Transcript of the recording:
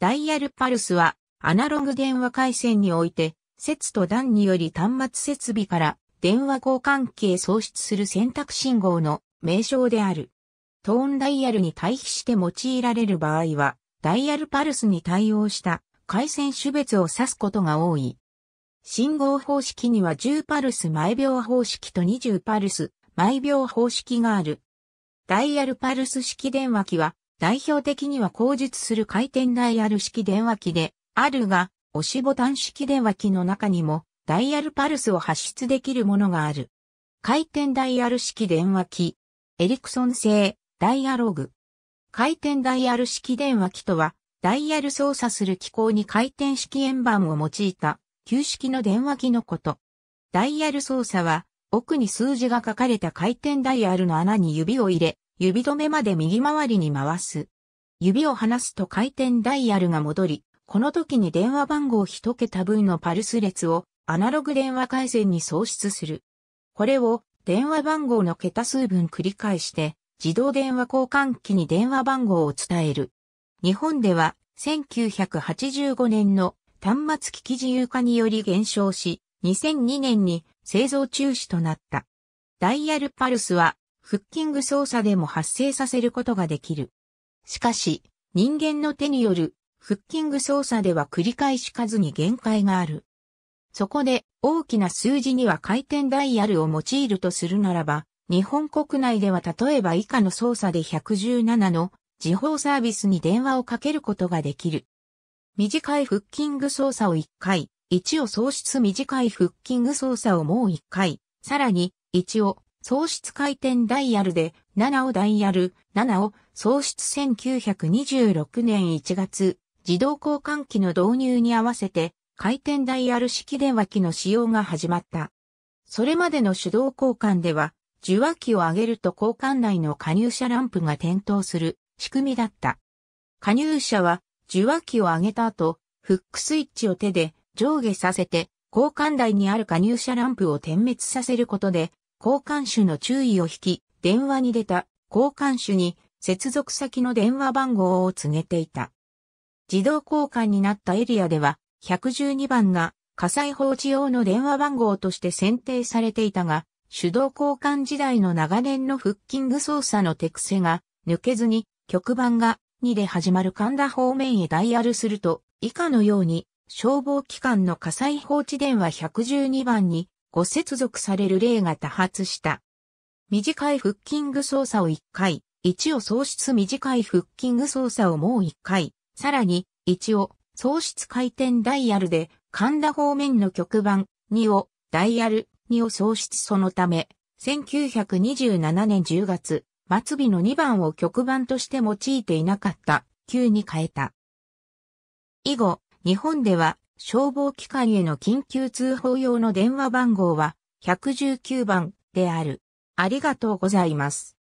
ダイヤルパルスは、アナログ電話回線において、節と段により端末設備から電話交換系創出する選択信号の名称である。トーンダイヤルに対比して用いられる場合は、ダイヤルパルスに対応した回線種別を指すことが多い。信号方式には10パルス毎秒方式と20パルス毎秒方式がある。ダイヤルパルス式電話機は代表的には口述する回転ダイヤル式電話機で、あるが、押しボタン式電話機の中にも、ダイヤルパルスを発出できるものがある。回転ダイヤル式電話機。エリクソン製、ダイアログ。回転ダイヤル式電話機とは、ダイヤル操作する機構に回転式円盤を用いた、旧式の電話機のこと。ダイヤル操作は、奥に数字が書かれた回転ダイヤルの穴に指を入れ、指止めまで右回りに回す。指を離すと回転ダイヤルが戻り、この時に電話番号1桁分のパルス列をアナログ電話回線に送出する。これを電話番号の桁数分繰り返して自動電話交換機に電話番号を伝える。日本では1985年の端末機器自由化により減少し、2002年に製造中止となった。ダイヤルパルスはフッキング操作でも発生させることができる。しかし、人間の手によるフッキング操作では繰り返し数に限界がある。そこで大きな数字には回転ダイヤルを用いるとするならば、日本国内では例えば以下の操作で117の時報サービスに電話をかけることができる。短いフッキング操作を1回、1を喪失短いフッキング操作をもう1回、さらに1を喪失回転ダイヤルで7をダイヤル7を喪失1926年1月自動交換機の導入に合わせて回転ダイヤル式電話機の使用が始まった。それまでの手動交換では受話器を上げると交換内の加入者ランプが点灯する仕組みだった。加入者は受話器を上げた後フックスイッチを手で上下させて交換台にある加入者ランプを点滅させることで交換手の注意を引き、電話に出た交換手に接続先の電話番号を告げていた。自動交換になったエリアでは、112番が火災放置用の電話番号として選定されていたが、手動交換時代の長年のフッキング操作の手癖が抜けずに、局番が2で始まる神田方面へダイヤルすると、以下のように、消防機関の火災放置電話112番にご接続される例が多発した。短いフッキング操作を1回、1を喪失短いフッキング操作をもう1回、さらに1を喪失回転ダイヤルで神田方面の局番2をダイヤル2を喪失そのため、1927年10月、末尾の2番を局番として用いていなかった、9に変えた。以後、日本では消防機関への緊急通報用の電話番号は119番である。ありがとうございます。